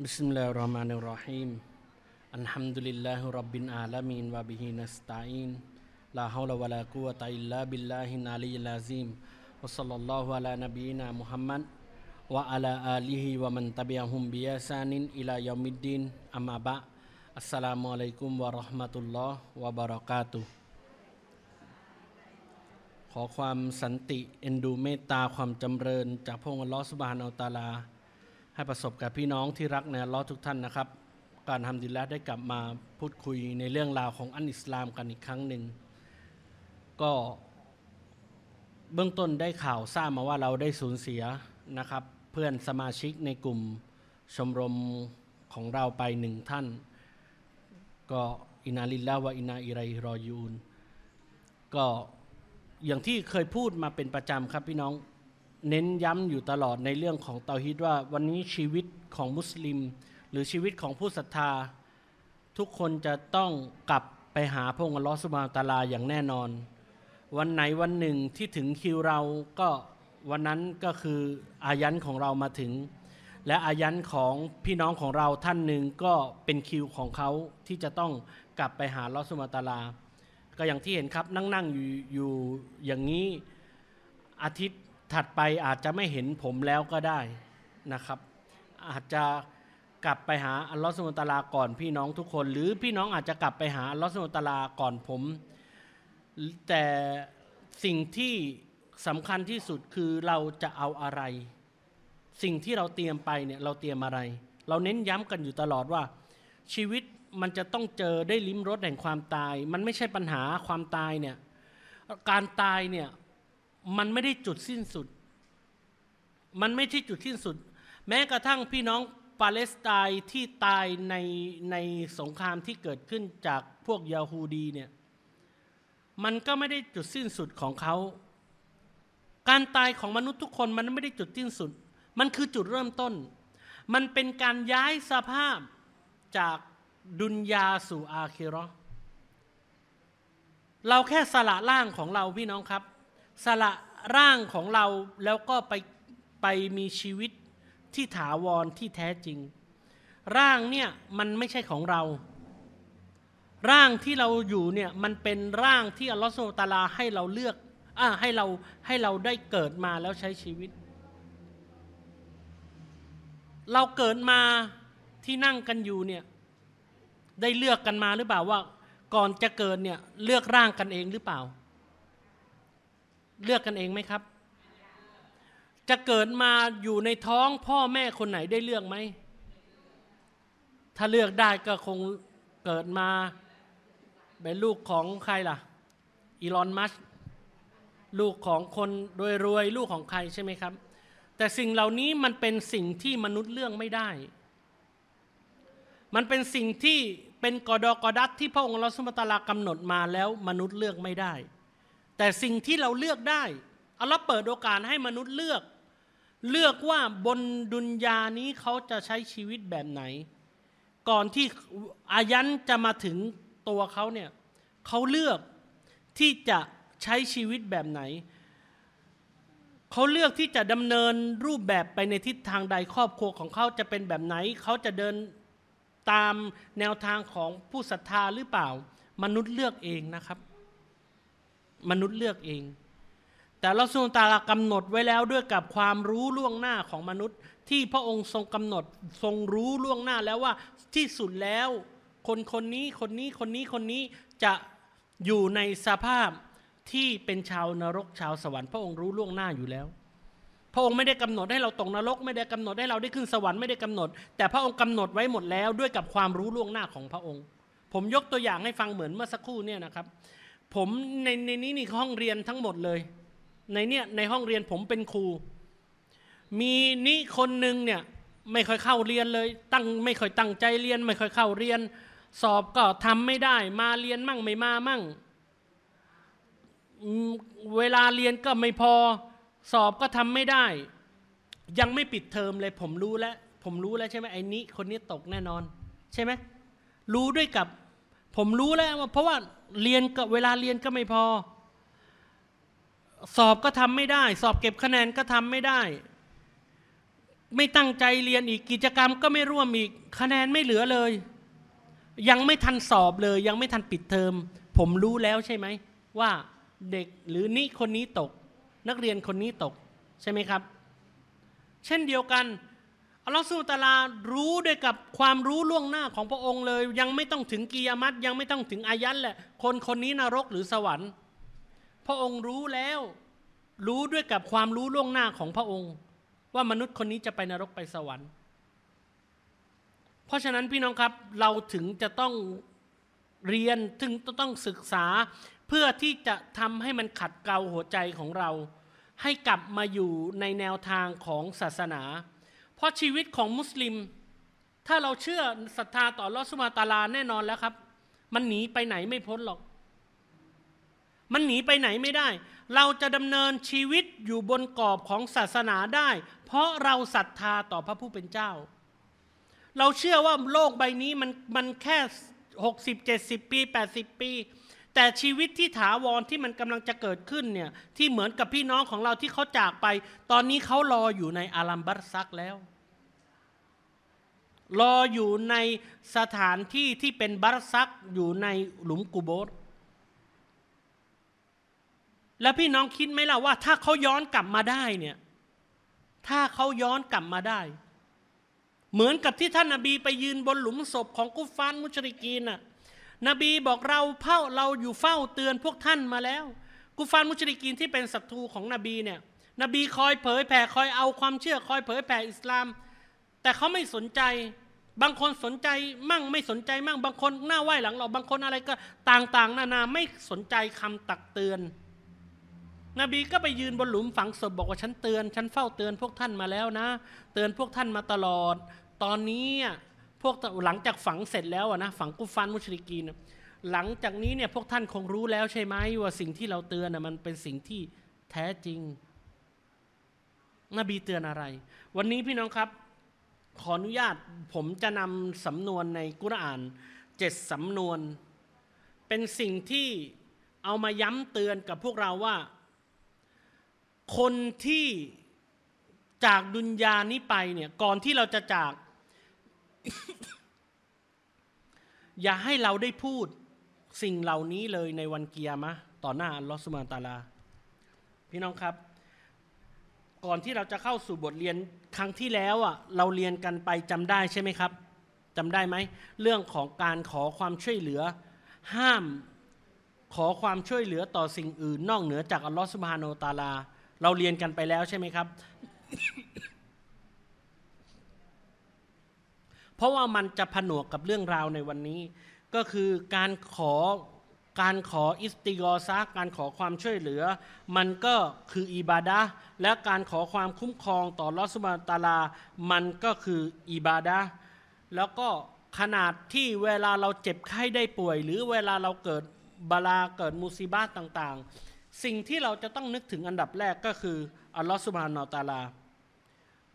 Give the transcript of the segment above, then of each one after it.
Bismillahirrahmanirrahim. Alhamdulillahi rabbil alamin wa bihi nasta'in. La haula wala quwwata illa billahil aliyyil azim. Wa sallallahu ala nabiyyina Muhammad wa ala alihi wa man tabi'ahum bi ihsanin ila yaumiddin. Amma ba. Assalamualaikum warahmatullahi wabarakatuh. ขอความสันติเอ็นดูเมตตาความจำเริญจากพระองค์อัลลอฮฺสุบฮานาอัลตาลาให้ประสบกับพี่น้องที่รักในลอทุกท่านนะครับ การทำดีแล้วได้กลับมาพูดคุยในเรื่องราวของอันอิสลามกันอีกครั้งหนึ่งก็เบื้องต้นได้ข่าวทราบมาว่าเราได้สูญเสียนะครับ เพื่อนสมาชิกในกลุ่มชมรมของเราไปหนึ่งท่าน ก็อินาลิลลาวะอินาอิไรรอยูนก็อย่างที่เคยพูดมาเป็นประจำครับพี่น้องเน้นย้ำอยู่ตลอดในเรื่องของเตาฮิดว่า วันนี้ชีวิตของมุสลิมหรือชีวิตของผู้ศรัทธา ทุกคนจะต้องกลับไปหาพระองค์ลอสุบานตาลาอย่างแน่นอน วันไหนวันหนึ่งที่ถึงคิวเราก็วันนั้นก็คืออายันของเรามาถึง และอายันของพี่น้องของเราท่านหนึ่งก็เป็นคิวของเขาที่จะต้องกลับไปหาลอสุมาตาลาก็อย่างที่เห็นครับนั่งๆอยู่อยู่อย่างนี้อาทิตย์ถัดไปอาจจะไม่เห็นผมแล้วก็ได้นะครับ อาจจะกลับไปหาอัลลอฮฺสุลตาลาก่อนพี่น้องทุกคน หรือพี่น้องอาจจะกลับไปหาอัลลอฮฺสุลตาลาก่อนผม แต่สิ่งที่สำคัญที่สุดคือเราจะเอาอะไร สิ่งที่เราเตรียมไปเนี่ยเราเตรียมอะไร เราเน้นย้ำกันอยู่ตลอดว่า ชีวิตมันจะต้องเจอได้ลิ้มรสแห่งความตาย มันไม่ใช่ปัญหาความตายเนี่ยการตายเนี่ยมันไม่ได้จุดสิ้นสุด มันไม่ใช่จุดสิ้นสุด แม้กระทั่งพี่น้องปาเลสไตน์ที่ตายในในสงครามที่เกิดขึ้นจากพวกยาฮูดีเนี่ย มันก็ไม่ได้จุดสิ้นสุดของเขาการตายของมนุษย์ทุกคนมันไม่ได้จุดสิ้นสุด มันคือจุดเริ่มต้น มันเป็นการย้ายสภาพจากดุนยาสู่อาคิรอเราแค่สละร่างของเราพี่น้องครับสละร่างของเราแล้วก็ไปไปมีชีวิตที่ถาวรที่แท้จริง ร่างเนี่ยมันไม่ใช่ของเรา ร่างที่เราอยู่เนี่ยมันเป็นร่างที่อัลลอฮฺสุตาลาให้เราเลือกอ่าให้เราให้เราได้เกิดมาแล้วใช้ชีวิต เราเกิดมาที่นั่งกันอยู่เนี่ยได้เลือกกันมาหรือเปล่าว่าก่อนจะเกิดเนี่ยเลือกร่างกันเองหรือเปล่าเลือกกันเองไหมครับ จะเกิดมาอยู่ในท้องพ่อแม่คนไหนได้เลือกไหม ถ้าเลือกได้ก็คงเกิดมาเป็นลูกของใครล่ะ อีลอน มัส ลูกของคนรวยรวยลูกของใครใช่ไหมครับ แต่สิ่งเหล่านี้มันเป็นสิ่งที่มนุษย์เลือกไม่ได้ มันเป็นสิ่งที่เป็นกอดอกอดัตที่พระองค์เราสุมตลากำหนดมาแล้วมนุษย์เลือกไม่ได้แต่สิ่งที่เราเลือกได้อัลลอฮ์เปิดโอกาสให้มนุษย์เลือก เลือกว่าบนดุนยานี้เขาจะใช้ชีวิตแบบไหน ก่อนที่อายันจะมาถึงตัวเขาเนี่ยเขาเลือกที่จะใช้ชีวิตแบบไหนเขาเลือกที่จะดำเนินรูปแบบไปในทิศทางใดครอบครัวของเขาจะเป็นแบบไหนเขาจะเดินตามแนวทางของผู้ศรัทธาหรือเปล่ามนุษย์เลือกเองนะครับมนุษย์เลือกเอง แต่เราทรงตาลากำหนดไว้แล้วด้วยกับความรู้ล่วงหน้าของมนุษย์ ที่พระองค์ทรงกำหนดทรงรู้ล่วงหน้าแล้วว่าที่สุดแล้ว คนคนนี้คนนี้คนนี้คนนี้จะอยู่ในสภาพที่เป็นชาวนรกชาวสวรรค์พระองค์รู้ล่วงหน้าอยู่แล้ว พระองค์ไม่ได้กำหนดให้เราตกนรกไม่ได้กำหนดให้เราได้ขึ้นสวรรค์ไม่ได้กำหนด แต่พระองค์กำหนดไว้หมดแล้วด้วยกับความรู้ล่วงหน้าของพระองค์ ผมยกตัวอย่างให้ฟังเหมือนเมื่อสักครู่เนี่ยนะครับผมในในนี้นี่ห้องเรียนทั้งหมดเลย ในเนี่ยในห้องเรียนผมเป็นครู มีนี่คนหนึ่งเนี่ยไม่ค่อยเข้าเรียนเลย ตั้ง ไม่ค่อยตั้งใจเรียน ไม่ค่อยเข้าเรียน สอบก็ทำไม่ได้ มาเรียนมั่งไม่มามั่งเวลาเรียนก็ไม่พอ สอบก็ทำไม่ได้ ยังไม่ปิดเทอมเลยผมรู้แล้ว ผมรู้แล้วใช่ไหมไอ้นี้คนนี้ตกแน่นอน ใช่ไหมรู้ด้วยกับ ผมรู้แล้วว่าเพราะว่าเรียนก็เวลาเรียนก็ไม่พอ สอบก็ทำไม่ได้ สอบเก็บคะแนนก็ทำไม่ได้ ไม่ตั้งใจเรียนอีกกิจกรรมก็ไม่ร่วมอีกคะแนนไม่เหลือเลย ยังไม่ทันสอบเลย ยังไม่ทันปิดเทอม ผมรู้แล้วใช่ไหมว่าเด็กหรือนี่คนนี้ตก นักเรียนคนนี้ตกใช่ไหมครับ เช่นเดียวกันอัลลอฮฺสุตาลารู้ด้วยกับความรู้ล่วงหน้าของพระองค์เลย ยังไม่ต้องถึงกียามัตยังไม่ต้องถึงอายันแหละ คนคนนี้นรกหรือสวรรค์ พระองค์รู้แล้ว รู้ด้วยกับความรู้ล่วงหน้าของพระองค์ ว่ามนุษย์คนนี้จะไปนรกไปสวรรค์ เพราะฉะนั้นพี่น้องครับ เราถึงจะต้องเรียน ถึงต้องศึกษาเพื่อที่จะทำให้มันขัดเกลาหัวใจของเรา ให้กลับมาอยู่ในแนวทางของศาสนาเพราะชีวิตของมุสลิม ถ้าเราเชื่อศรัทธาต่อลอสุมาตาลาแน่นอนแล้วครับ มันหนีไปไหนไม่พ้นหรอก มันหนีไปไหนไม่ได้ เราจะดำเนินชีวิตอยู่บนกรอบของศาสนาได้ เพราะเราศรัทธาต่อพระผู้เป็นเจ้า เราเชื่อว่าโลกใบนี้มันมันแค่หกสิบเจ็ดสิบปีแปดสิบปีแต่ชีวิตที่ถาวรที่มันกำลังจะเกิดขึ้นเนี่ยที่เหมือนกับพี่น้องของเราที่เขาจากไป ตอนนี้เขารออยู่ในอารัมบัสซักแล้ว รออยู่ในสถานที่ที่เป็นบัสซักอยู่ในหลุมกูโบสแล้วพี่น้องคิดไหมล่ะว่า ถ้าเขาย้อนกลับมาได้เนี่ยถ้าเขาย้อนกลับมาได้ เหมือนกับที่ท่านอบี ไปยืนบนหลุมศพของกุฟานมุชริกีนน่ะนบีบอกเราเฝ้าเราอยู่เฝ้าเตือนพวกท่านมาแล้วกูฟานมุชริกีนที่เป็นศัตรูของนบีเนี่ยนบีคอยเผยแผ่คอยเอาความเชื่อคอยเผยแผ่อิสลาม แต่เขาไม่สนใจ บางคนสนใจ มั่งไม่สนใจ มั่งบางคนหน้าไหว้หลังเราบางคนอะไรก็ต่างๆ นานาไม่สนใจคำตักเตือน นบีก็ไปยืนบนหลุมฝังศพบอกว่าฉันเตือนฉันเฝ้าเตือนพวกท่านมาแล้วนะ เตือนพวกท่านมาตลอด ตอนนี้พวกหลังจากฝังเสร็จแล้วนะฝังกุฟานมุชริกีนหลังจากนี้เนี่ยพวกท่านคงรู้แล้วใช่ไหมว่าสิ่งที่เราเตือนนะมันเป็นสิ่งที่แท้จริง นบีเตือนอะไร วันนี้พี่น้องครับ ขออนุญาตผมจะนำสำนวนในกุรอานเจ็ดสำนวน เป็นสิ่งที่เอามาย้ำเตือนกับพวกเราว่า คนที่จากดุนยานี้ไปเนี่ยก่อนที่เราจะจากอย่าให้เราได้พูดสิ่งเหล่านี้เลยในวันเกียร์มะ ต่อหน้าอัลลอฮฺสุบานตาลา พี่น้องครับ ก่อนที่เราจะเข้าสู่บทเรียนครั้งที่แล้วอ่ะ เราเรียนกันไปจำได้ใช่ไหมครับจำได้ไหมเรื่องของการขอความช่วยเหลือ ห้าม ขอความช่วยเหลือต่อสิ่งอื่น นอกเหนือจากอัลลอฮฺสุบฮาโนตาลาเราเรียนกันไปแล้วใช่ไหมครับเพราะว่ามันจะผนวกกับเรื่องราวในวันนี้ ก็คือการขอการขออิสติกอซัการขอความช่วยเหลือ มันก็คืออิบาดะและการขอความคุ้มครองต่อลอสุมานตาลา มันก็คืออิบาดะแล้วก็ขนาดที่เวลาเราเจ็บไข้ได้ป่วย หรือเวลาเราเกิดบาลาเกิดมูซิบาต่าง ๆ สิ่งที่เราจะต้องนึกถึงอันดับแรกก็คืออัลลอฮฺสุบฮานอตาลา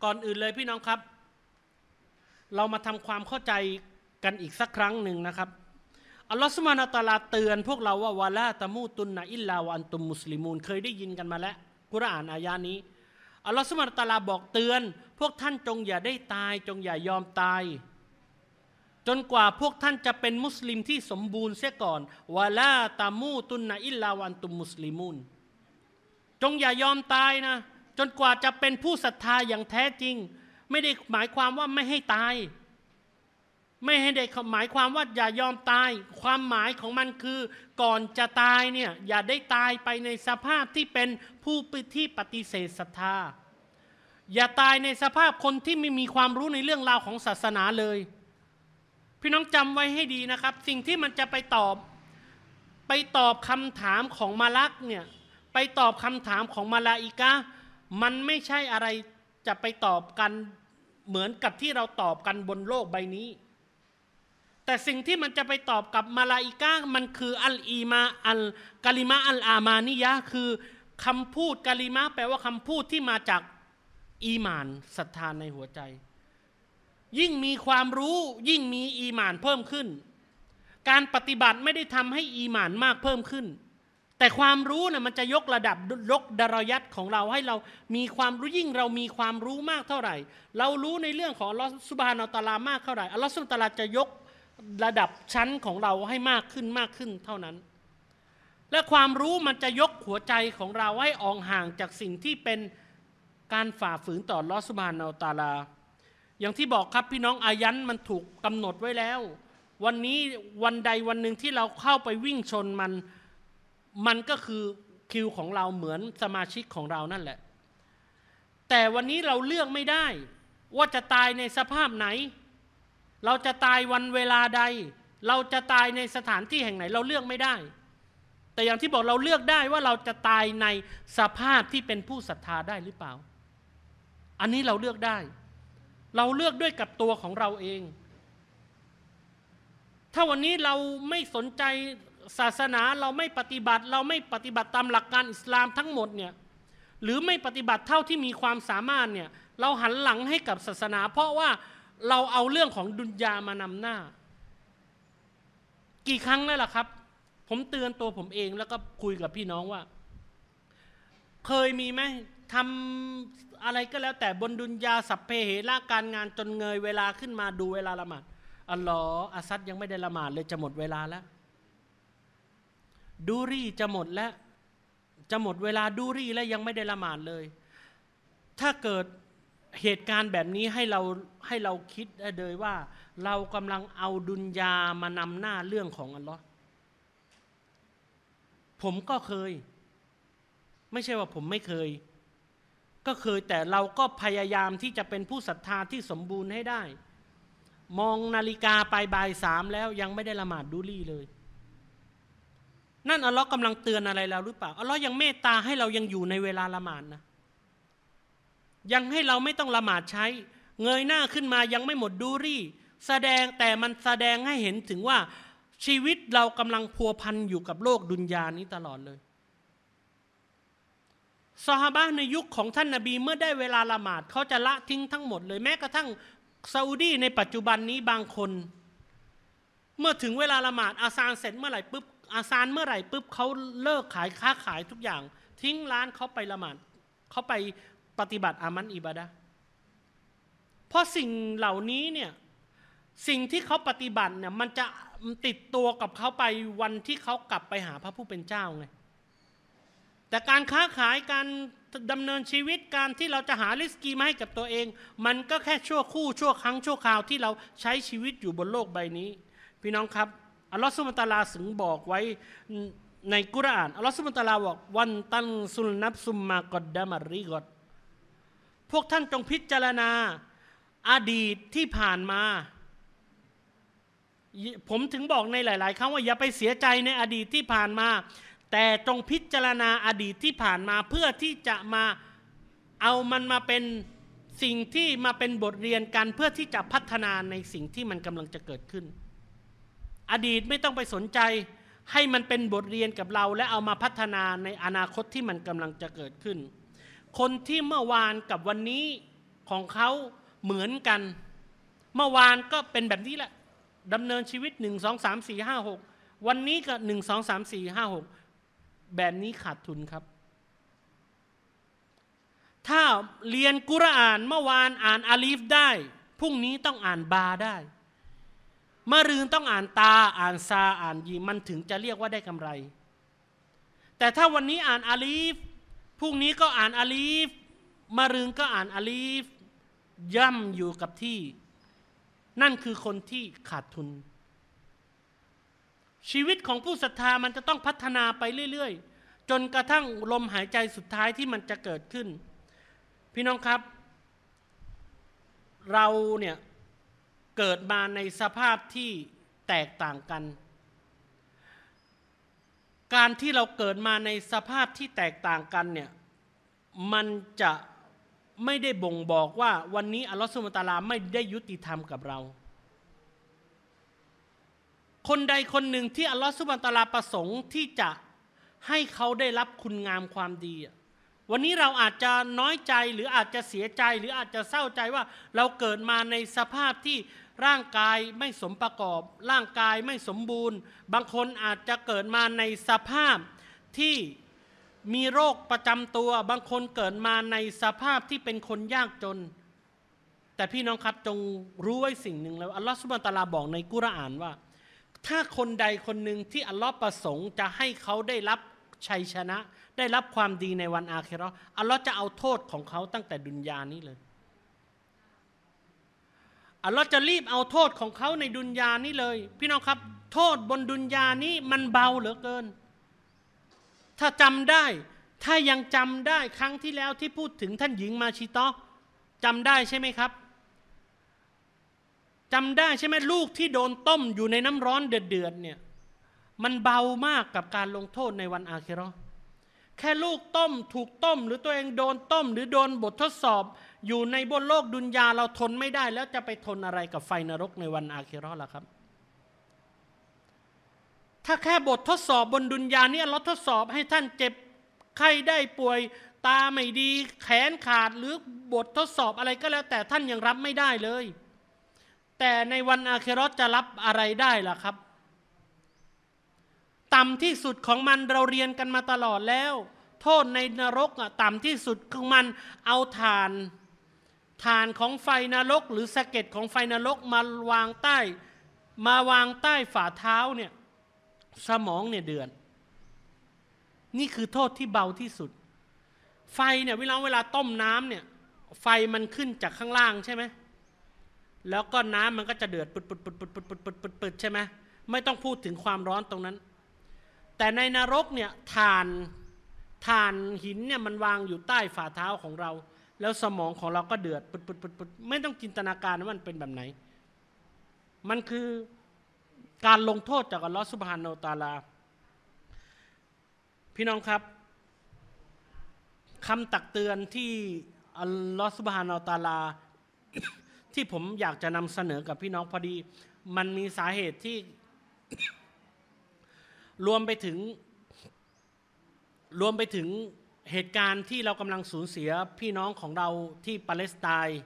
ก่อนอื่นเลยพี่น้องครับเรามาทำความเข้าใจกันอีกสักครั้งหนึ่งนะครับ อัลลอฮฺสุมานาตาลาเตือนพวกเราว่าวาลาตะมูตุนนะอิลลาวันตุมมุสลิมูน เคยได้ยินกันมาแล้ว กุรอานอายานี้ อัลลอฮฺสุมานาตาลาบอกเตือน พวกท่านจงอย่าได้ตายจงอย่ายอมตาย จนกว่าพวกท่านจะเป็นมุสลิมที่สมบูรณ์เสียก่อนวาลาตะมูตุนนะอิลลาวันตุมมุสลิมูนจงอย่ายอมตายนะ จนกว่าจะเป็นผู้ศรัทธาอย่างแท้จริงไม่ได้หมายความว่าไม่ให้ตายไม่ให้ได้หมายความว่าอย่ายอมตายความหมายของมันคือ ก่อนจะตายเนี่ยอย่าได้ตายไปในสภาพที่เป็นผู้ที่ปฏิเสธศรัทธาอย่าตายในสภาพคนที่ไม่มีความรู้ในเรื่องราวของศาสนาเลย พี่น้องจำไว้ให้ดีนะครับ สิ่งที่มันจะไปตอบ ไปตอบคำถามของมาลักเนี่ยไปตอบคำถามของมาลาอิกะ มันไม่ใช่อะไรจะไปตอบกันเหมือนกับที่เราตอบกันบนโลกใบนี้ แต่สิ่งที่มันจะไปตอบกับมาลาอิก้ามันคือ อัลอีมาอัลกาลิมาอัลอามานิยะคือคำพูดกาลิมาแปลว่าคำพูดที่มาจากอีมานศรัทธานในหัวใจ ยิ่งมีความรู้ยิ่งมีอีมานเพิ่มขึ้น การปฏิบัติไม่ได้ทำให้อีมานมากเพิ่มขึ้นแต่ความรู้นะ่ะมันจะยกระดับยกดารยัตของเราให้เรามีความรู้ยิ่งเรามีความรู้มากเท่าไหร่ เรารู้ในเรื่องของอัลลอฮฺสุบฮานาตาลามากเท่าไหร่อัลลอฮฺสุบฮานาตาลาจะยกระดับชั้นของเราให้มากขึ้นมากขึ้นเท่านั้น และความรู้มันจะยกหัวใจของเราให้อองห่างจากสิ่งที่เป็นการฝ่าฝืนต่อลอสุบานเอาตาลาอย่างที่บอกครับพี่น้องอายันมันถูกกำหนดไว้แล้ว วันนี้วันใดวันหนึ่งที่เราเข้าไปวิ่งชนมันมันก็คือคิวของเราเหมือนสมาชิกของเรานั่นแหละ แต่วันนี้เราเลือกไม่ได้ ว่าจะตายในสภาพไหน เราจะตายวันเวลาใด เราจะตายในสถานที่แห่งไหน เราเลือกไม่ได้ แต่อย่างที่บอกเราเลือกได้ว่าเราจะตายในสภาพที่เป็นผู้ศรัทธาได้หรือเปล่า อันนี้เราเลือกได้ เราเลือกด้วยกับตัวของเราเอง ถ้าวันนี้เราไม่สนใจศาสนาเราไม่ปฏิบัติเราไม่ปฏิบัติตามหลักการอิสลามทั้งหมดเนี่ยหรือไม่ปฏิบัติเท่าที่มีความสามารถเนี่ยเราหันหลังให้กับศาสนา เพราะว่าเราเอาเรื่องของดุนยามานำหน้า กี่ครั้งแล้วล่ะครับ ผมเตือนตัวผมเองแล้วก็คุยกับพี่น้องว่า เคยมีไหมทำอะไรก็แล้ว แต่บนดุนยาสัพเพเหระการงานจนเงยเวลาขึ้นมาดูเวลาละหมาดอ๋ออาซัดยังไม่ได้ละหมาดเลยจะหมดเวลาแล้วดูรี่จะหมดแล้วจะหมดเวลาดูรี่และยังไม่ได้ละหมาดเลย ถ้าเกิดเหตุการณ์แบบนี้ให้เราให้เราคิดได้เลยว่า เรากำลังเอาดุนยามานำหน้าเรื่องของอัลลอฮ์ผมก็เคย ไม่ใช่ว่าผมไม่เคย ก็เคย แต่เราก็พยายามที่จะเป็นผู้ศรัทธาที่สมบูรณ์ให้ได้ มองนาฬิกาไปบ่ายสามแล้วยังไม่ได้ละหมาดดูรี่เลยนั่นอัลลอฮ์กำลังเตือนอะไรเราหรือเปล่าอัลลอฮ์ยังเมตตาให้เรายังอยู่ในเวลาละหมาดนะยังให้เราไม่ต้องละหมาดใช้ เงยหน้าขึ้นมายังไม่หมดดูรี่ แสดงแต่มันแสดงให้เห็นถึงว่า ชีวิตเรากำลังพัวพันอยู่กับโลกดุนยานี้ตลอดเลยสหบ้าในยุคของท่านนาบีเมื่อได้เวลาละหมาดเขาจะละทิ้งทั้งหมด เลยแม้กระทั่งซาอุดีในปัจจุบันนี้บางคน เมื่อถึงเวลาละหมาดอาซานเสร็จเมื่อไหร่ปุ๊บอาซานเมื่อไหร่ปุ๊บเขาเลิกขายค้าขายทุกอย่าง ทิ้งร้านเขาไปละหมาดเขาไปปฏิบัติอามันอิบาดะเพราะสิ่งเหล่านี้เนี่ยสิ่งที่เขาปฏิบัติเนี่ยมันจะติดตัวกับเขาไปวันที่เขากลับไปหาพระผู้เป็นเจ้าไงแต่การค้าขายการดำเนินชีวิตการที่เราจะหาลิสกีมาให้กับตัวเอง มันก็แค่ชั่วคู่ชั่วครั้งชั่วคราวที่เราใช้ชีวิตอยู่บนโลกใบนี้ พี่น้องครับอัลลอฮฺสุบตาลาสึงบอกไว้ในกุรอาน อัลลอฮฺสุบตาลาบอกวันตันซุลนับซุมมากดดามารีกดพวกท่านจงพิจารณาอดีตที่ผ่านมา ผมถึงบอกในหลายๆครั้งว่าอย่าไปเสียใจในอดีตที่ผ่านมา แต่จงพิจารณาอดีตที่ผ่านมาเพื่อที่จะมาเอามันมาเป็นสิ่งที่มาเป็นบทเรียนกัน เพื่อที่จะพัฒนาในสิ่งที่มันกำลังจะเกิดขึ้นอดีตไม่ต้องไปสนใจให้มันเป็นบทเรียนกับเราและเอามาพัฒนาในอนาคตที่มันกำลังจะเกิดขึ้น คนที่เมื่อวานกับวันนี้ของเขาเหมือนกัน เมื่อวานก็เป็นแบบนี้แหละดำเนินชีวิต1 2 3 4 5 6วันนี้ก็1 2 3 4 5 6แบบนี้ขาดทุนครับ ถ้าเรียนกุรอานเมื่อวานอ่านอาลีฟได้พรุ่งนี้ต้องอ่านบาได้มารืนต้องอ่านตา อ่านซาอ่านยีมันถึงจะเรียกว่าได้กำไร แต่ถ้าวันนี้อ่านอาลีฟพรุ่งนี้ก็อ่านอาลีฟมารืนก็อ่านอาลีฟ ย่ำอยู่กับที่ นั่นคือคนที่ขาดทุน ชีวิตของผู้ศรัทธามันจะต้องพัฒนาไปเรื่อย ๆ จนกระทั่งลมหายใจสุดท้ายที่มันจะเกิดขึ้น พี่น้องครับ เราเนี่ยเกิดมาในสภาพที่แตกต่างกัน การที่เราเกิดมาในสภาพที่แตกต่างกันเนี่ย มันจะไม่ได้บ่งบอกว่า วันนี้อัลลอฮฺสุบตาลาไม่ได้ยุติธรรมกับเรา คนใดคนหนึ่งที่อัลลอฮฺสุบตาลาประสงค์ ที่จะให้เขาได้รับคุณงามความดีวันนี้เราอาจจะน้อยใจหรืออาจจะเสียใจหรืออาจจะเศร้าใจว่าเราเกิดมาในสภาพที่ร่างกายไม่สมประกอบ ร่างกายไม่สมบูรณ์ บางคนอาจจะเกิดมาในสภาพที่มีโรคประจำตัว บางคนเกิดมาในสภาพที่เป็นคนยากจน แต่พี่น้องครับจงรู้ไว้สิ่งหนึ่งแล้ว อัลลอฮฺสุบานตาลาบอกในกุรอานว่า ถ้าคนใดคนหนึ่งที่อัลลอฮฺประสงค์จะให้เขาได้รับชัยชนะ ได้รับความดีในวันอาคิเราะอัลลอฮฺจะเอาโทษของเขาตั้งแต่ดุนยานี้เลยอัลลอฮ์จะรีบเอาโทษของเขาในดุนยานี้เลย พี่น้องครับ โทษบนดุนยานี้มันเบาเหลือเกิน ถ้าจำได้ถ้ายังจำได้ครั้งที่แล้วที่พูดถึงท่านหญิงมาชิตอจำได้ใช่ไหมครับจำได้ใช่ไหมลูกที่โดนต้มอยู่ในน้ำร้อนเดือดๆเนี่ยมันเบามากกับการลงโทษในวันอาคิรอแค่ลูกต้มถูกต้มหรือตัวเองโดนต้มหรือโดนบททดสอบอยู่ในบนโลกดุนยาเราทนไม่ได้ แล้วจะไปทนอะไรกับไฟนรกในวันอาคิรอล่ะครับ ถ้าแค่บททดสอบบนดุนยาเนี่ยเราทดสอบให้ท่านเจ็บไข้ได้ป่วย ตาไม่ดี แขนขาดหรือบททดสอบอะไรก็แล้ว แต่ท่านยังรับไม่ได้เลย แต่ในวันอาเครอจะรับอะไรได้ล่ะครับ ต่ำที่สุดของมันเราเรียนกันมาตลอดแล้ว โทษในนรกอ่ะต่ำที่สุดของมันเอาฐานฐานของไฟนรกหรือสะเก็ดของไฟนรก มาวางใต้ มาวางใต้ฝ่าเท้าเนี่ยสมองเนี่ยเดือน นี่คือโทษที่เบาที่สุด ไฟเนี่ยเวลาเวลาต้มน้ำเนี่ยไฟมันขึ้นจากข้างล่างใช่ไหมแล้วก็น้ำมันก็จะเดือดปุดปุดปุดปุดปุดปุดปุดปุดปุดใช่ไหมไม่ต้องพูดถึงความร้อนตรงนั้น แต่ในนรกเนี่ยฐานฐานหินเนี่ยมันวางอยู่ใต้ฝ่าเท้าของเราแล้วสมองของเราก็เดือดปุดปุดปุดปุดไม่ต้องจินตนาการว่ามันเป็นแบบไหน มันคือการลงโทษจากอัลลอฮฺสุบฮานโนตาลาพี่น้องครับคำตักเตือนที่อัลลอฮฺสุบฮานโนตาลา ที่ผมอยากจะนำเสนอกับพี่น้องพอดี มันมีสาเหตุที่ รวมไปถึง รวมไปถึงเหตุการณ์ที่เรากำลังสูญเสียพี่น้องของเราที่ปาเลสไตน์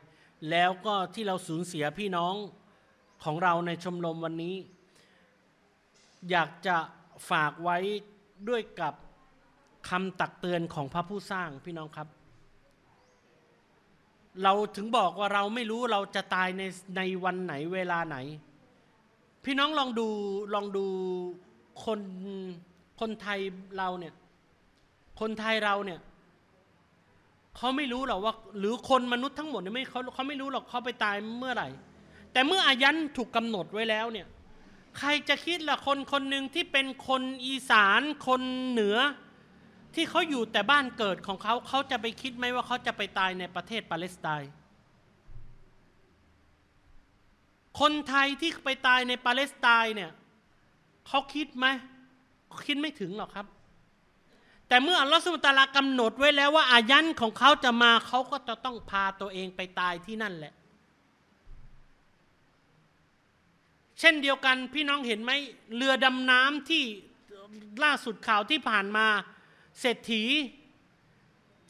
แล้วก็ที่เราสูญเสียพี่น้องของเราในชมรมวันนี้ อยากจะฝากไว้ด้วยกับคำตักเตือนของพระผู้สร้างพี่น้องครับ เราถึงบอกว่าเราไม่รู้เราจะตายในในวันไหนเวลาไหน พี่น้องลองดูลองดูคนคนไทยเราเนี่ยคนไทยเราเนี่ยเขาไม่รู้หรอกว่าหรือคนมนุษย์ทั้งหมดเนี่ยไม่เขาเขาไม่รู้หรอกเขาไปตายเมื่อไหร่ แต่เมื่ออายันถูกกำหนดไว้แล้วเนี่ยใครจะคิดล่ะคนคนหนึ่งที่เป็นคนอีสานคนเหนือที่เขาอยู่แต่บ้านเกิดของเขาเขาจะไปคิดไหมว่าเขาจะไปตายในประเทศปาเลสไตน์คนไทยที่ไปตายในปาเลสไตน์เนี่ยเขาคิดไหมคิดไม่ถึงหรอกครับแต่เมื่ออัลลอฮฺสุบตาลากำหนดไว้แล้วว่าอายันของเขาจะมาเขาก็จะต้องพาตัวเองไปตายที่นั่นแหละ เช่นเดียวกันพี่น้องเห็นไหมเรือดำน้ำที่ล่าสุดข่าวที่ผ่านมาเศรษฐี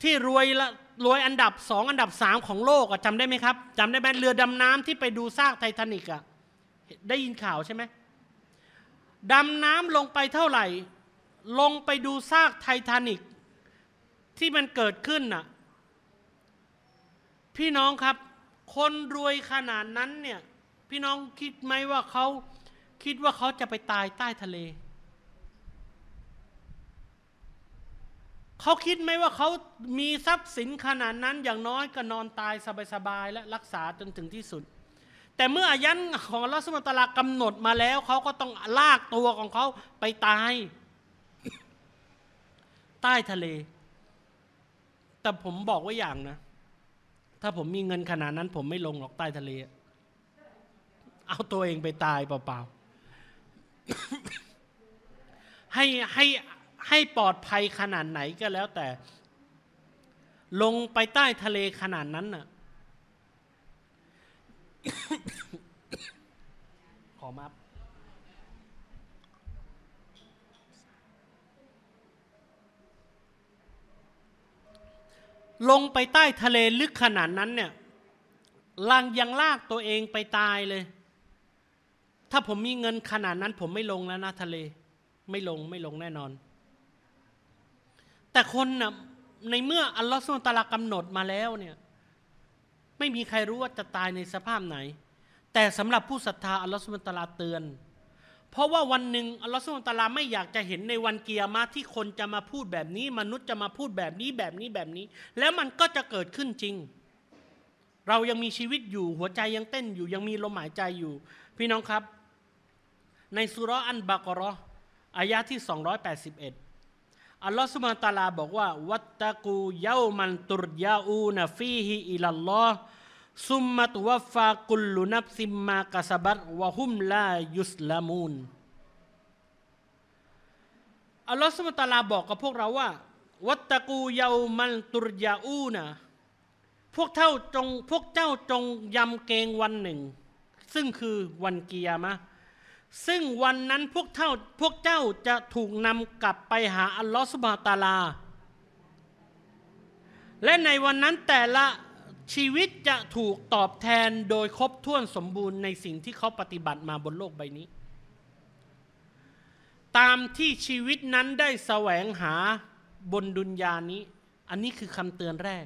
ที่รวยละรวยอันดับสองอันดับสามของโลกอะจำได้ไหมครับจำได้ไหมเรือดำน้ำที่ไปดูซากไททานิกอะได้ยินข่าวใช่ไหมดำน้ำลงไปเท่าไหร่ลงไปดูซากไททานิกที่มันเกิดขึ้นน่ะพี่น้องครับ คนรวยขนาดนั้นเนี่ยพี่น้องคิดไหมว่าเขาคิดว่าเขาจะไปตายใต้ทะเลเขาคิดไหมว่าเขามีทรัพย์สินขนาดนั้นอย่างน้อยก็นอนตายสบายๆและรักษาจนถึงที่สุด แต่เมื่ออายันของลัสมตลากำหนดมาแล้วเขาก็ต้องลากตัวของเขาไปตายใต้ทะเล แต่ผมบอกว่าอย่างนะ ถ้าผมมีเงินขนาดนั้น ผมไม่ลงหรอกใต้ทะเล เอาตัวเองไปตายเปล่าๆ ให้ให้ให้ปลอดภัยขนาดไหนก็แล้วแต่ ลงไปใต้ทะเลขนาดนั้นน่ะ ขอมาลงไปใต้ทะเลลึกขนาดนั้นเนี่ยลังยังลากตัวเองไปตายเลย ถ้าผมมีเงินขนาดนั้น ผมไม่ลงแล้วนะทะเลไม่ลงไม่ลงแน่นอน แต่คนนะ่ะในเมื่ออัลลอฮฺสุลตาากำหนดมาแล้วเนี่ย ไม่มีใครรู้ว่าจะตายในสภาพไหน แต่สำหรับผู้ศรัทธาอัลลอฮฺสุลตาลาเตือนเพราะว่าวันหนึ่งอัลลอฮฺสุลตาราไม่อยากจะเห็นในวันเกียร์มาที่คนจะมาพูดแบบนี้ มนุษย์จะมาพูดแบบนี้แบบนี้แบบนี้ แล้วมันก็จะเกิดขึ้นจริง เรายังมีชีวิตอยู่หัวใจยังเต้นอยู่ยังมีลมหายใจอยู่ พี่น้องครับ ในสุรอันบากรออายะที่281อัลลอฮฺสุบานตาลาบอกว่าวัตตะกูเยามันตุรยาอูนฟีฮิอิลลอห์ซุมมาตุวฟากุลลุนับซิมมากาสบัตวะฮุมลายุสลามูนอัลลอฮฺสุบตาลาบอกกับพวกเราว่าวัตตะกูเยามันตุรยาอูนะพวกเท่าจงพวกเจ้าจงยำเกงวันหนึ่ง ซึ่งคือวันกิยามะซึ่งวันนั้นพวกเท่าพวกเจ้าจะถูกนำกลับไปหาอัลลอฮฺสุบตาลา และในวันนั้นแต่ละชีวิตจะถูกตอบแทนโดยครบถ้วนสมบูรณ์ในสิ่งที่เขาปฏิบัติมาบนโลกใบนี้ ตามที่ชีวิตนั้นได้แสวงหาบนดุนยานี้ อันนี้คือคำเตือนแรก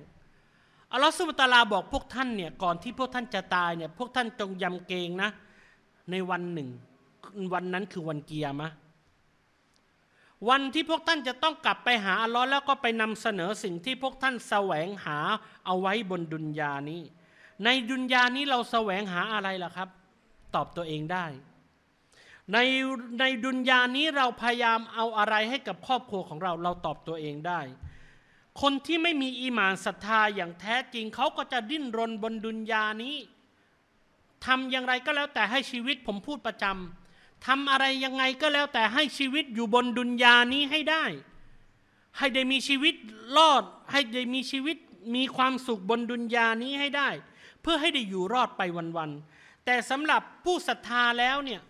อัลลอฮฺสุบตาลาบอกพวกท่านเนี่ยก่อนที่พวกท่านจะตายเนี่ยพวกท่านจงยำเกรงนะในวันหนึ่ง วันนั้นคือวันเกียร์มะวันที่พวกท่านจะต้องกลับไปหาอัลลอฮ์แล้วก็ไปนำเสนอสิ่งที่พวกท่านแสวงหาเอาไว้บนดุนยานี้ ในดุนยานี้เราแสวงหาอะไรล่ะครับ ตอบตัวเองได้ ในในดุนยานี้เราพยายามเอาอะไรให้กับครอบครัวของเรา เราตอบตัวเองได้ คนที่ไม่มีอีหมานศรัทธาอย่างแท้จริงเขาก็จะดิ้นรนบนดุนยานี้ทำอย่างไรก็แล้วแต่ให้ชีวิตผมพูดประจำทำอะไรยังไงก็แล้ว แต่ให้ชีวิตอยู่บนดุนยานี้ให้ได้ ให้ได้มีชีวิตรอดให้ได้มีชีวิตมีความสุขบนดุนยานี้ให้ได้ เพื่อให้ได้อยู่รอดไปวันๆแต่สำหรับผู้ศรัทธาแล้วเนี่ย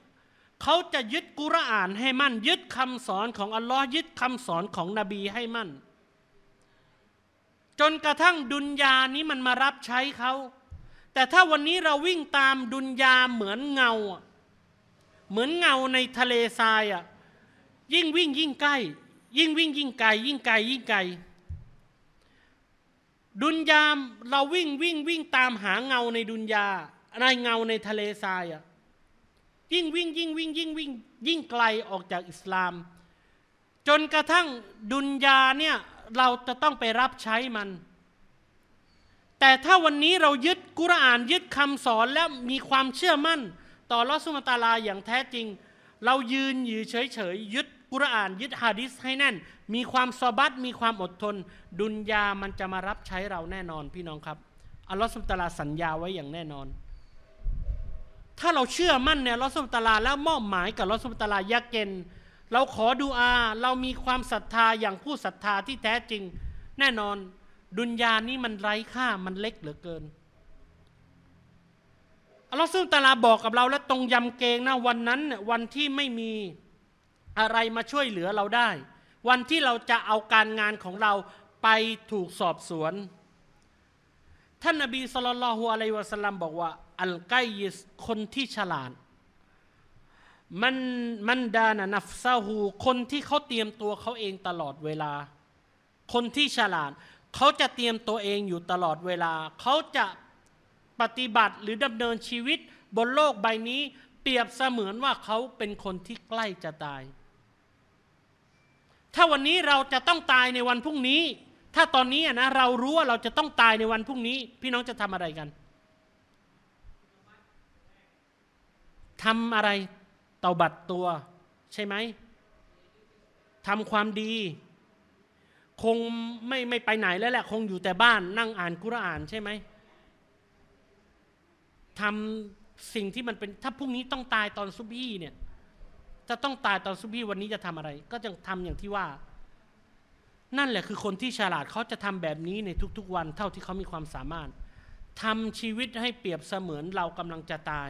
เขาจะยึดกุรอานให้มั่นยึดคำสอนของอัลลอฮ์ยึดคำสอนของนบีให้มั่นจนกระทั่งดุนยานี้มันมารับใช้เขาแต่ถ้าวันนี้เราวิ่งตามดุนยาเหมือนเงาเหมือนเงาในทะเลทรายอ่ะยิ่งวิ่งยิ่งใกล้ยิ่งวิ่งยิ่งไกล ยิ่งไกลยิ่งไกล ดุนยามเราวิ่งวิ่งวิ่งตามหาเงาในดุนยาในเงาในทะเลทรายอ่ะยิ่งวิ่งยิ่งวิ่งยิ่งวิ่งยิ่งไกลออกจากอิสลาม จนกระทั่งดุนยาเนี่ยเราจะต้องไปรับใช้มัน แต่ถ้าวันนี้เรายึดกุรอานยึดคำสอนและมีความเชื่อมั่นต่อลอสุมาตาลาอย่างแท้จริง เรายืนอยู่เฉย ๆ ยึดกุรอาน ยึดฮะดิษให้แน่น มีความซอบัตมีความอดทน ดุนยา มันจะมารับใช้เราแน่นอนพี่น้องครับอัลลอฮฺสุลตาลาสัญญาไว้อย่างแน่นอน ถ้าเราเชื่อมั่นในอัลลอฮฺสุลตาลาแล้วมอบหมายกับอัลลอฮฺสุลตาลายากเกนเราขอดูอาเรามีความศรัทธาอย่างผู้ศรัทธาที่แท้จริง แน่นอน ดุนยานี้มันไร้ค่ามันเล็กเหลือเกินอัลลอฮ์ซึ่งตาลาบอกกับเรา และตรงยำเกงนะวันนั้น วันที่ไม่มีอะไรมาช่วยเหลือเราได้ วันที่เราจะเอาการงานของเราไปถูกสอบสวน ท่านนบีสุลต่านฮุอะลัยวะสัลลัมบอกว่า อัลกัยิสคนที่ฉลาดมันมันดานะนัฟซาฮูคนที่เขาเตรียมตัวเขาเองตลอดเวลา คนที่ฉลาดเขาจะเตรียมตัวเองอยู่ตลอดเวลาเขาจะปฏิบัติหรือดำเนินชีวิตบนโลกใบนี้ เปรียบเสมือนว่าเขาเป็นคนที่ใกล้จะตาย ถ้าวันนี้เราจะต้องตายในวันพรุ่งนี้ ถ้าตอนนี้นะเรารู้ว่าเราจะต้องตายในวันพรุ่งนี้ พี่น้องจะทำอะไรกัน ทำอะไรเตาบัตรตัว ใช่ไหมทำความดี คงไม่ไม่ไปไหนแล้วแหละ คงอยู่แต่บ้านนั่งอ่านกุรอานใช่ไหมทำสิ่งที่มันเป็น ถ้าพรุ่งนี้ต้องตายตอนซุบี้เนี่ยจะต้องตายตอนซุบี้วันนี้จะทำอะไร ก็จะทำอย่างที่ว่า นั่นแหละคือคนที่ฉลาดเขาจะทำแบบนี้ในทุก ๆ วัน เท่าที่เขามีความสามารถ ทำชีวิตให้เปรียบเสมือนเรากำลังจะตาย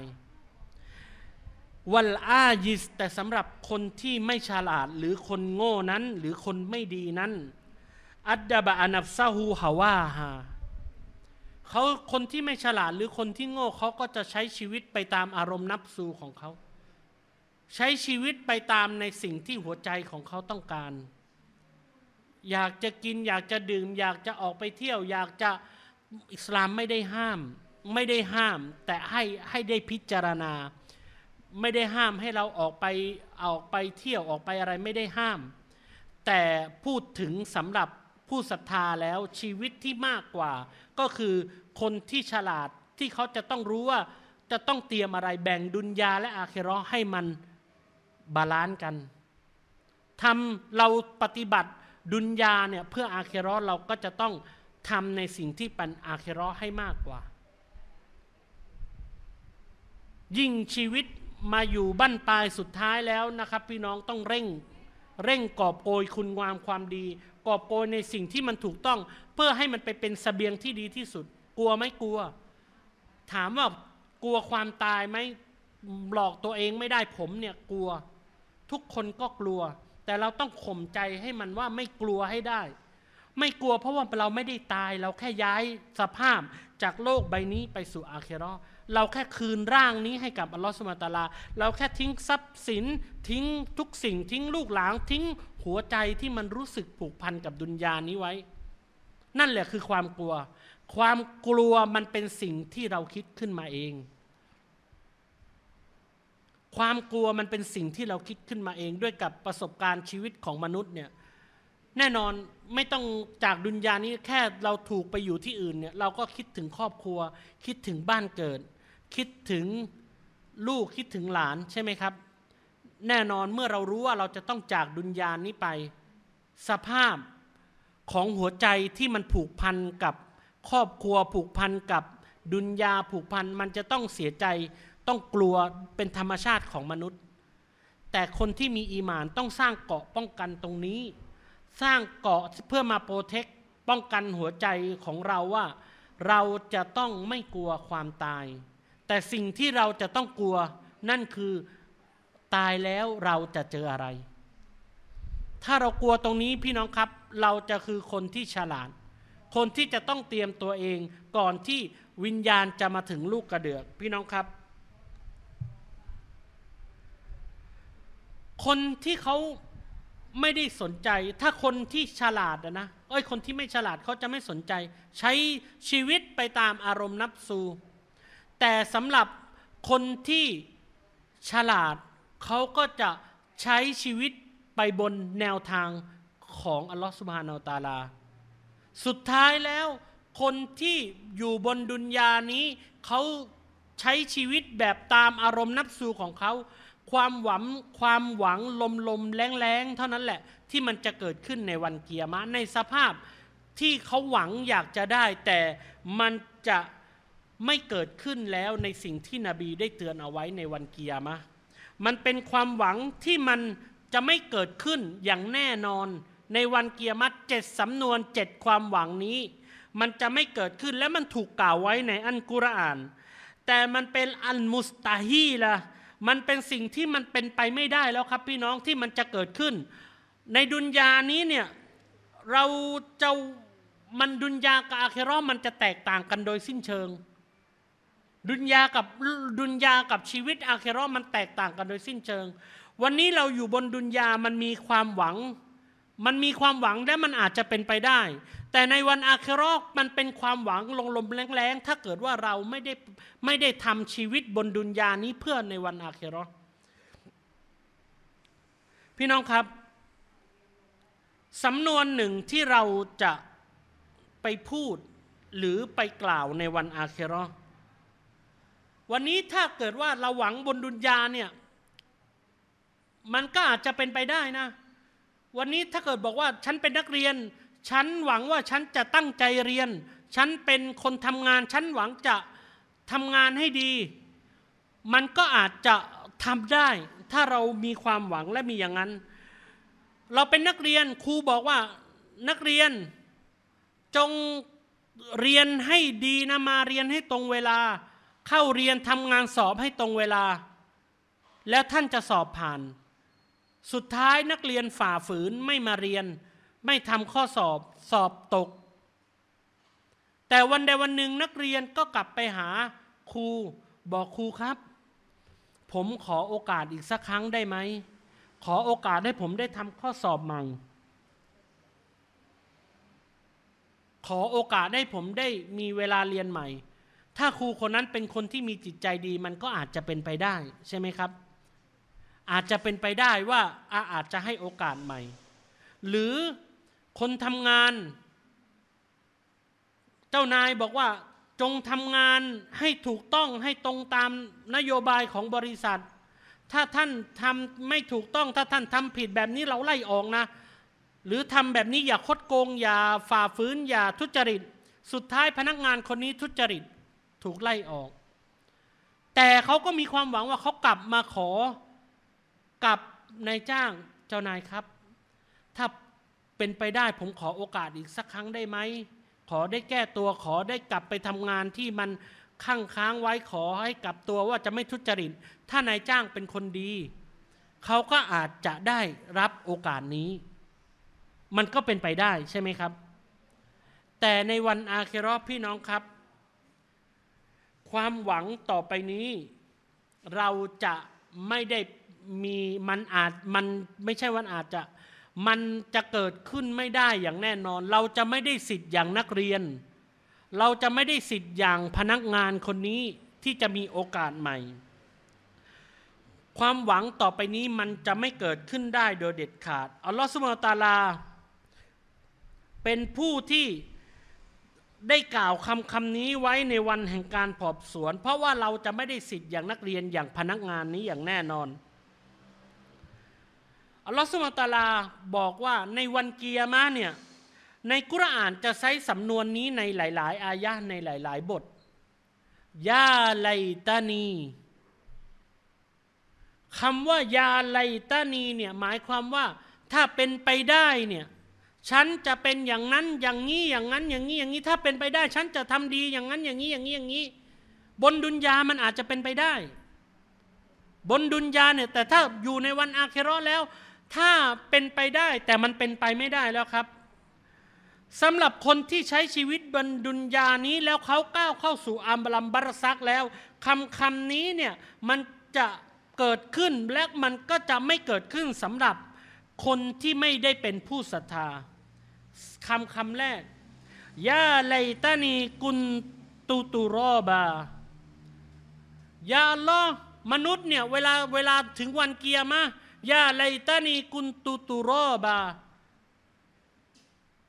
วัลอายิส แต่สำหรับคนที่ไม่ฉลาดหรือคนโง่นั้น หรือคนไม่ดีนั้น อัดดาบะอนับซาฮูฮาวาฮาเขาคนที่ไม่ฉลาดหรือคนที่โง่เขาก็จะใช้ชีวิตไปตามอารมณ์นับสูของเขาใช้ชีวิตไปตามในสิ่งที่หัวใจของเขาต้องการ อยากจะกินอยากจะดื่มอยากจะออกไปเที่ยว อยากจะอิสลามไม่ได้ห้าม ไม่ได้ห้าม แต่ให้ให้ได้พิจารณา ไม่ได้ห้ามให้เราออกไปออกไปเที่ยวออกไปอะไรไม่ได้ห้าม แต่พูดถึงสำหรับผู้ศรัทธาแล้วชีวิตที่มากกว่าก็คือคนที่ฉลาดที่เขาจะต้องรู้ว่าจะต้องเตรียมอะไรแบ่งดุนยาและอาเครอให้มันบาลานซ์กันทำเราปฏิบัติดุนยาเนี่ยเพื่ออาเครอเราก็จะต้องทำในสิ่งที่เป็นอาเครอให้มากกว่า ยิ่งชีวิตมาอยู่บั้นปลายสุดท้ายแล้วนะครับ พี่น้องต้องเร่งเร่งกอบโกยคุณงามความดีกอบโกยในสิ่งที่มันถูกต้องเพื่อให้มันไปเป็นสเสบียงที่ดีที่สุด กลัวไหมกลัว ถามว่ากลัวความตายไหมหลอกตัวเองไม่ได้ผมเนี่ยกลัวทุกคนก็กลัว แต่เราต้องข่มใจให้มันว่าไม่กลัวให้ได้ ไม่กลัวเพราะว่าเราไม่ได้ตาย เราแค่ย้ายสภาพจากโลกใบนี้ไปสู่อาเคโรเราแค่คืนร่างนี้ให้กับอัลลอฮฺสุมาตาลาเราแค่ทิ้งทรัพย์สินทิ้งทุกสิ่ง ทิ้งลูกหลานทิ้งหัวใจที่มันรู้สึกผูกพันกับดุนยานี้ไว้ นั่นแหละคือความกลัว ความกลัวมันเป็นสิ่งที่เราคิดขึ้นมาเอง ความกลัวมันเป็นสิ่งที่เราคิดขึ้นมาเองด้วยกับประสบการณ์ชีวิตของมนุษย์เนี่ย แน่นอนไม่ต้องจากดุนยานี้แค่เราถูกไปอยู่ที่อื่นเนี่ย เราก็คิดถึงครอบครัว คิดถึงบ้านเกิด คิดถึงลูกคิดถึงหลานใช่ไหมครับแน่นอนเมื่อเรารู้ว่าเราจะต้องจากดุนยานี้ไป สภาพของหัวใจที่มันผูกพันกับครอบครัวผูกพันกับดุนยาผูกพันมันจะต้องเสียใจต้องกลัวเป็นธรรมชาติของมนุษย์ แต่คนที่มีอีมานต้องสร้างเกาะป้องกันตรงนี้ สร้างเกาะเพื่อมาโปรเทคป้องกันหัวใจของเราว่า เราจะต้องไม่กลัวความตาย แต่สิ่งที่เราจะต้องกลัวนั่นคือตายแล้วเราจะเจออะไร ถ้าเรากลัวตรงนี้พี่น้องครับ เราจะคือคนที่ฉลาด คนที่จะต้องเตรียมตัวเองก่อนที่วิญญาณจะมาถึงลูกกระเดือก พี่น้องครับ คนที่เขาไม่ได้สนใจ ถ้าคนที่ฉลาดนะเอ้ยคนที่ไม่ฉลาดเขาจะไม่สนใจ ใช้ชีวิตไปตามอารมณ์นับสู แต่สำหรับคนที่ฉลาดเขาก็จะใช้ชีวิตไปบนแนวทางของอัลลอฮฺสุบฮานาตาลา สุดท้ายแล้ว คนที่อยู่บนดุนยานี้เขาใช้ชีวิตแบบตามอารมณ์นับสูของเขาความหวังความหวังลมลมแรงแรงเท่านั้นแหละที่มันจะเกิดขึ้นในวันเกียรมะในสภาพที่เขาหวังอยากจะได้ แต่มันจะไม่เกิดขึ้นแล้วในสิ่งที่นบีได้เตือนเอาไว้ในวันเกียรมะมันเป็นความหวังที่มันจะไม่เกิดขึ้นอย่างแน่นอน ในวันเกียรมัดเจ็ดสำนวนเจ็ดความหวังนี้ มันจะไม่เกิดขึ้นและมันถูกกล่าวไว้ในอันกุรอาน แต่มันเป็นอันมุสตาฮีละมันเป็นสิ่งที่มันเป็นไปไม่ได้แล้วครับพี่น้องที่มันจะเกิดขึ้น ในดุนยานี้เนี่ย เราจะมันดุนยากับอาเครอมันจะแตกต่างกันโดยสิ้นเชิงดุนยากับดุนยากับชีวิตอาเคโรมันแตกต่างกันโดยสิ้นเชิง วันนี้เราอยู่บนดุนยามันมีความหวัง มันมีความหวังและมันอาจจะเป็นไปได้ แต่ในวันอาเคโรมันเป็นความหวังลงลมแรงๆถ้าเกิดว่าเราไม่ได้ไม่ได้ทำชีวิตบนดุนยานี้เพื่อในวันอาเคโรพี่น้องครับสำนวนหนึ่งที่เราจะไปพูดหรือไปกล่าวในวันอาเคโรอวันนี้ถ้าเกิดว่าเราหวังบนดุลยาเนี่ย มันก็อาจจะเป็นไปได้นะ วันนี้ถ้าเกิดบอกว่า ฉันเป็นนักเรียน ฉันหวังว่าฉันจะตั้งใจเรียน ฉันเป็นคนทำงาน ฉันหวังจะทำงานให้ดี มันก็อาจจะทำได้ ถ้าเรามีความหวังและมีอย่างนั้น เราเป็นนักเรียนครูบอกว่านักเรียนจงเรียนให้ดีนะมาเรียนให้ตรงเวลาเข้าเรียนทำงานสอบให้ตรงเวลา แล้วท่านจะสอบผ่าน สุดท้ายนักเรียนฝ่าฝืนไม่มาเรียนไม่ทำข้อสอบสอบตก แต่วันใดวันหนึ่งนักเรียนก็กลับไปหาครูบอกครูครับ ผมขอโอกาสอีกสักครั้งได้ไหม ขอโอกาสให้ผมได้ทำข้อสอบใหม่ขอโอกาสให้ผมได้มีเวลาเรียนใหม่ถ้าครูคนนั้นเป็นคนที่มีจิตใจดี มันก็อาจจะเป็นไปได้ใช่ไหมครับ อาจจะเป็นไปได้ว่าอาอาจจะให้โอกาสใหม่ หรือคนทำงาน เจ้านายบอกว่า จงทำงานให้ถูกต้องให้ตรงตามนโยบายของบริษัท ถ้าท่านทำไม่ถูกต้อง ถ้าท่านทำผิดแบบนี้เราไล่ออกนะ หรือทำแบบนี้อย่าคดโกง อย่าฝ่าฝืน อย่าทุจริตสุดท้ายพนักงานคนนี้ทุจริตถูกไล่ออก แต่เขาก็มีความหวังว่าเขากลับมาขอกับนายจ้างเจ้านายครับ ถ้าเป็นไปได้ผมขอโอกาสอีกสักครั้งได้ไหมขอได้แก้ตัวขอได้กลับไปทำงานที่มันข้างค้างไว้ขอให้กลับตัวว่าจะไม่ทุจริตถ้านายจ้างเป็นคนดี เขาก็อาจจะได้รับโอกาสนี้ มันก็เป็นไปได้ใช่ไหมครับ แต่ในวันอาคิรอพี่น้องครับความหวังต่อไปนี้ เราจะไม่ได้มีมันอาจมันไม่ใช่วันอาจจะ มันจะเกิดขึ้นไม่ได้อย่างแน่นอน เราจะไม่ได้สิทธิ์อย่างนักเรียน เราจะไม่ได้สิทธิ์อย่างพนักงานคนนี้ที่จะมีโอกาสใหม่ ความหวังต่อไปนี้มันจะไม่เกิดขึ้นได้ โดยเด็ดขาดอัลลอฮฺสุบฮานตาลาเป็นผู้ที่ได้กล่าวคำคำนี้ไว้ในวันแห่งการสอบสวน เพราะว่าเราจะไม่ได้สิทธิ์อย่างนักเรียนอย่างพนักงานนี้อย่างแน่นอน อัลลอฮฺสุบตาลาบอกว่าในวันเกียร์มาเนี่ยในกุรอานจะใช้สำนวนนี้ในหลาย ๆ อายะในหลาย ๆ บทยาไลตานีคำว่ายาไลตานีเนี่ยหมายความว่าถ้าเป็นไปได้เนี่ยฉันจะเป็นอย่างนั้นอย่างนี้อย่างนั้น อย่างนี้อย่างนี้ถ้าเป็นไปได้ ฉันจะทำดีอย่างนั้นอย่างนี้อย่างนี้อย่างนี้บนดุนยามันอาจจะเป็นไปได้ บนดุนยาเนี่ยแต่ถ้าอยู่ในวันอาเคโรแล้ว ถ้าเป็นไปได้ แต่มันเป็นไปไม่ได้แล้วครับสำหรับคนที่ใช้ชีวิตบนดุนยานี้แล้วเขาก้าวเข้าสู่อัมบลัมบารซักแล้วคำคำนี้เนี่ยมันจะเกิดขึ้นและมันก็จะไม่เกิดขึ้นสำหรับคนที่ไม่ได้เป็นผู้ศรัทธาคำคำแรก ยาไลตานีกุนตุตุรอบา ยาอัลลอฮ์มนุษย์เนี่ยเวลาเวลาถึงวันเกียร์มะยาไลตานีกุนตุตุรอบา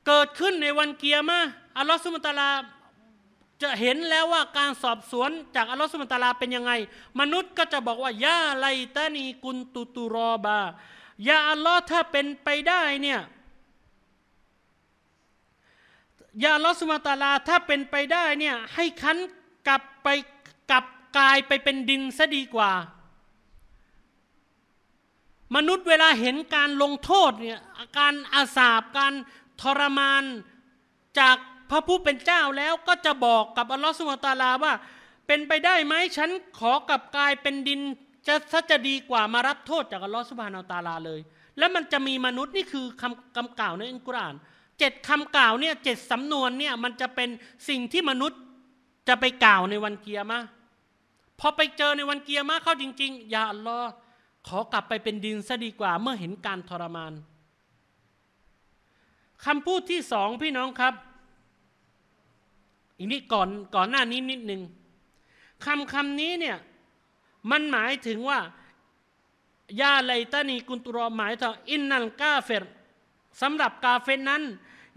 เกิดขึ้นในวันเกียร์มะอัลลอฮ์สุมตาลา จะเห็นแล้วว่าการสอบสวน จากอัลลอฮ์สุบตาลาเป็นยังไง มนุษย์ก็จะบอกว่า ยาไลตานีกุนตุตุรอบา ยาอัลลอฮ์ถ้าเป็นไปได้เนี่ยยาลอสุมาตาลาถ้าเป็นไปได้เนี่ยให้คันกลับไปกลับกลายไปเป็นดินซะดีกว่า มนุษย์เวลาเห็นการลงโทษเนี่ยการอาสาบการทรมานจากพระผู้เป็นเจ้าแล้วก็จะบอกกับอัลลอฮฺสุมาตาลาว่า เป็นไปได้ไหม ฉันขอกลับกลายเป็นดินจะซะจะดีกว่ามารับโทษจากอัลลอฮฺสุบฮานาตาลาเลย และมันจะมีมนุษย์นี่คือคำคำกล่าวในอัลกุรอานเจ็ดคำกล่าวเนี่ยเจ็ดสำนวนเนี่ยมันจะเป็นสิ่งที่มนุษย์จะไปกล่าวในวันเกียร์มาพอไปเจอในวันเกียร์มาเข้าจริงๆอย่าลอขอกลับไปเป็นดินซะดีกว่าเมื่อเห็นการทรมานคำพูดที่สองพี่น้องครับอีกนิดก่อนก่อนหน้านี้นิดหนึ่งคำคำนี้เนี่ยมันหมายถึงว่ายาไลตานีกุนตุรอหมายถึงอินนัลกาเฟรสำหรับกาเฟนนั้น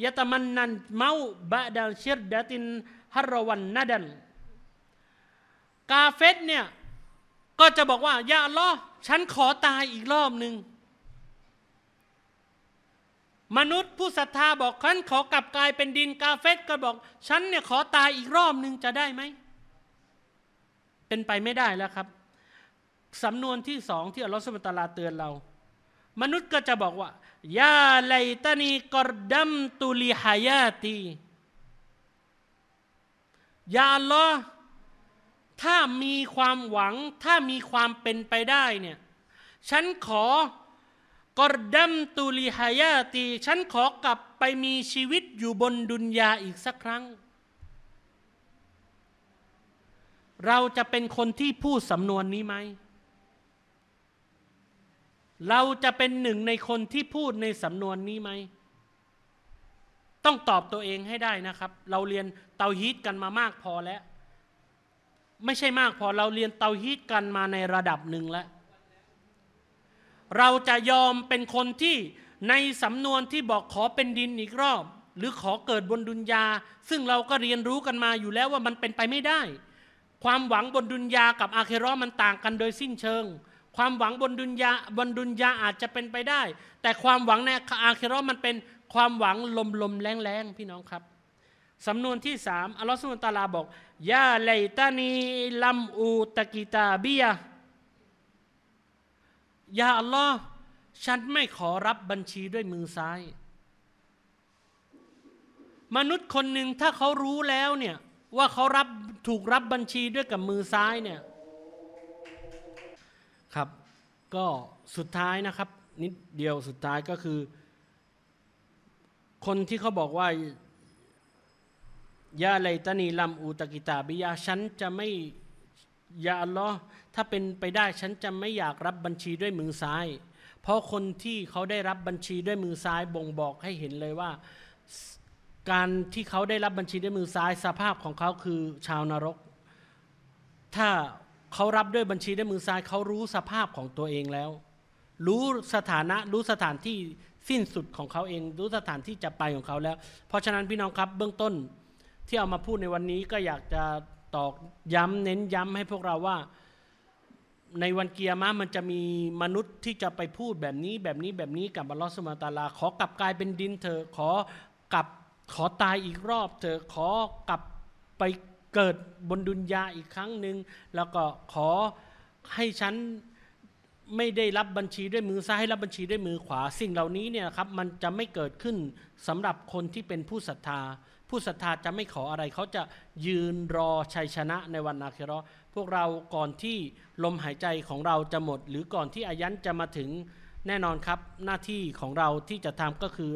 ยะตมันนันเมาบะดาชิรดาตินฮารวันนาดันกาเฟตเนี่ย ก็จะบอกว่า ยาลอฉันขอตายอีกรอบหนึ่ง มนุษย์ผู้ศรัทธาบอกฉันขอกลับกลายเป็นดินกาเฟตก็บอก ฉันเนี่ยขอตายอีกรอบหนึ่งจะได้ไหม เป็นไปไม่ได้แล้วครับสำนวนที่สองที่อัลลอฮฺสุบตาลาเตือนเรา มนุษย์ก็จะบอกว่ายาไลตานีกอรดัมตุลิฮายาตี ยาลอถ้ามีความหวัง ถ้ามีความเป็นไปได้เนี่ย ฉันขอ กอรดัมตุลิฮายาตี ฉันขอกลับไปมีชีวิตอยู่บนดุนยาอีกสักครั้ง เราจะเป็นคนที่พูดสำนวนนี้ไหมเราจะเป็นหนึ่งในคนที่พูดในสำนวนนี้ไหม ต้องตอบตัวเองให้ได้นะครับ เราเรียนเตาฮีตกันมามากพอแล้ว ไม่ใช่มากพอ เราเรียนเตาฮีตกันมาในระดับหนึ่งแล้ว เราจะยอมเป็นคนที่ในสำนวนที่บอกขอเป็นดินอีกรอบ หรือขอเกิดบนดุนยา ซึ่งเราก็เรียนรู้กันมาอยู่แล้วว่ามันเป็นไปไม่ได้ ความหวังบนดุนยากับอาเครรมันต่างกัน โดยสิ้นเชิงความหวังบนดุนยาบนดุนยาอาจจะเป็นไปได้ แต่ความหวังในอาคิรอมันเป็นความหวังลมลมแรงแรงพี่น้องครับสำนวนที่สามอัลลอฮฺสุลตาลาบอกยาเลตานีลัมอูตะกิตาเบียยาอัลลอฮ์ฉันไม่ขอรับบัญชีด้วยมือซ้าย มนุษย์คนหนึ่งถ้าเขารู้แล้วเนี่ยว่าเขารับถูกรับบัญชีด้วยกับมือซ้ายเนี่ยครับก็สุดท้ายนะครับ นิดเดียวสุดท้ายก็คือ คนที่เขาบอกว่ายาไลตานีลำอูตกิตาบิยาฉันจะไม่ยาลอถ้าเป็นไปได้ ฉันจะไม่อยากรับบัญชีด้วยมือซ้าย เพราะคนที่เขาได้รับบัญชีด้วยมือซ้ายบ่งบอกให้เห็นเลยว่า การที่เขาได้รับบัญชีด้วยมือซ้ายสภาพของเขา คือชาวนรก ถ้าเขารับด้วยบัญชีด้วยมือซ้ายเขารู้สภาพของตัวเองแล้ว รู้สถานะรู้สถานที่สิ้นสุดของเขาเองรู้สถานที่จะไปของเขาแล้ว เพราะฉะนั้นพี่น้องครับ เบื้องต้นที่เอามาพูดในวันนี้ ก็อยากจะตอกย้ำเน้นย้ำให้พวกเราว่า ในวันเกียร์มามันจะมีมนุษย์ที่จะไปพูดแบบนี้ แบบนี้แบบนี้กับบัลลอสมาตาลา ขอกลับกลายเป็นดินเธอขอกลับขอตายอีกรอบเธอขอกลับไปเกิดบนดุนยาอีกครั้งหนึ่งแล้วก็ขอให้ฉันไม่ได้รับบัญชีด้วยมือซ้ายให้รับบัญชีด้วยมือขวา สิ่งเหล่านี้เนี่ยครับมันจะไม่เกิดขึ้นสำหรับคนที่เป็นผู้ศรัทธา ผู้ศรัทธาจะไม่ขออะไร เขาจะยืนรอชัยชนะในวันอาคิรอพวกเราก่อนที่ลมหายใจของเราจะหมด หรือก่อนที่อายันจะมาถึงแน่นอนครับหน้าที่ของเราที่จะทำก็คือ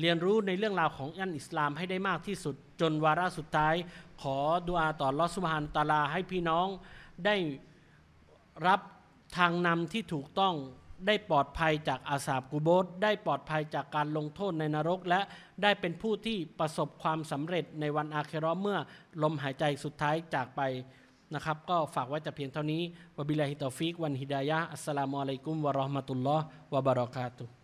เรียนรู้ในเรื่องราวของอันอิสลามให้ได้มากที่สุดจนวาระสุดท้าย ขอดุอาต่อลอสุบฮานตาลาให้พี่น้องได้รับทางนำที่ถูกต้องได้ปลอดภัยจากอาสาบกุโบสได้ปลอดภัยจากการลงโทษในนรก และได้เป็นผู้ที่ประสบความสำเร็จในวันอาเครอเมื่อลมหายใจสุดท้ายจากไปนะครับ ก็ฝากไว้แต่เพียงเท่านี้วบิลาฮิตอฟิกวันฮิดายะอัสสลามุอะลัยกุมวะราะห์มะตุลลอฮ์วะบะเราะกาตุ